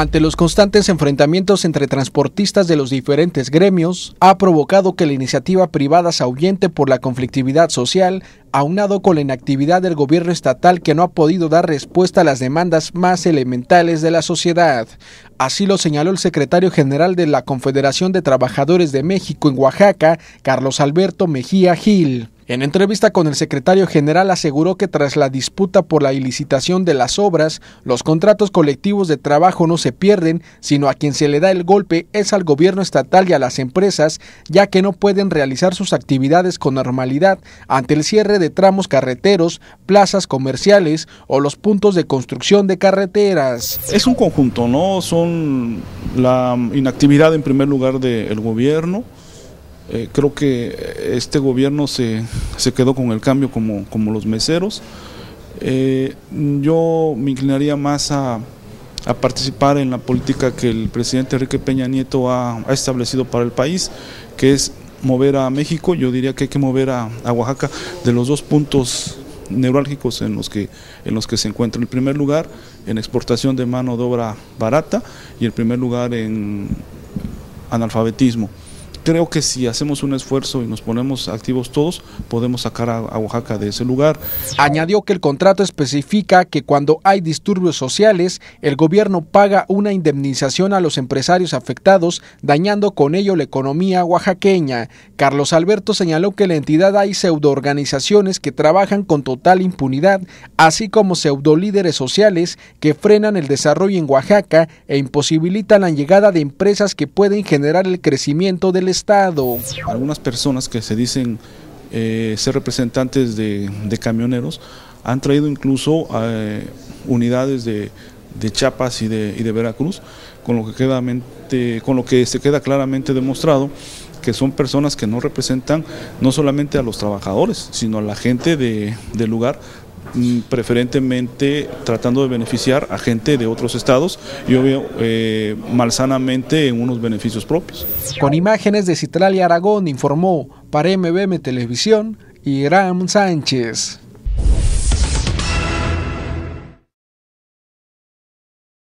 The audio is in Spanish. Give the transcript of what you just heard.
ante los constantes enfrentamientos entre transportistas de los diferentes gremios, ha provocado que la iniciativa privada se ahuyente por la conflictividad social, aunado con la inactividad del gobierno estatal que no ha podido dar respuesta a las demandas más elementales de la sociedad. Así lo señaló el secretario general de la Confederación de Trabajadores de México en Oaxaca, Carlos Alberto Mejía Gil. En entrevista con el secretario general aseguró que tras la disputa por la ilicitación de las obras, los contratos colectivos de trabajo no se pierden, sino a quien se le da el golpe es al gobierno estatal y a las empresas, ya que no pueden realizar sus actividades con normalidad ante el cierre de tramos carreteros, plazas comerciales o los puntos de construcción de carreteras. Es un conjunto, ¿no? Son la inactividad en primer lugar del gobierno, eh, creo que este gobierno se, quedó con el cambio como, los meseros. Eh, yo me inclinaría más a, participar en la política que el presidente Enrique Peña Nieto ha, establecido para el país, que es mover a México, yo diría que hay que mover a, Oaxaca de los dos puntos neurálgicos en los que en los que se encuentra. El primer lugar, en exportación de mano de obra barata y el primer lugar en analfabetismo creo que si hacemos un esfuerzo y nos ponemos activos todos, podemos sacar a, Oaxaca de ese lugar. Añadió que el contrato especifica que cuando hay disturbios sociales, el gobierno paga una indemnización a los empresarios afectados, dañando con ello la economía oaxaqueña. Carlos Alberto señaló que en la entidad hay pseudoorganizaciones que trabajan con total impunidad, así como pseudolíderes sociales que frenan el desarrollo en Oaxaca e imposibilitan la llegada de empresas que pueden generar el crecimiento del Estado. Estado, algunas personas que se dicen eh, ser representantes de, camioneros han traído incluso eh, unidades de, de Chiapas y de, Veracruz, con lo, que queda mente, con lo que se queda claramente demostrado que son personas que no representan no solamente a los trabajadores, sino a la gente del lugar preferentemente tratando de beneficiar a gente de otros estados y obvio eh, malsanamente en unos beneficios propios. Con imágenes de Citral y Aragón informó para MBM Televisión Irán Sánchez.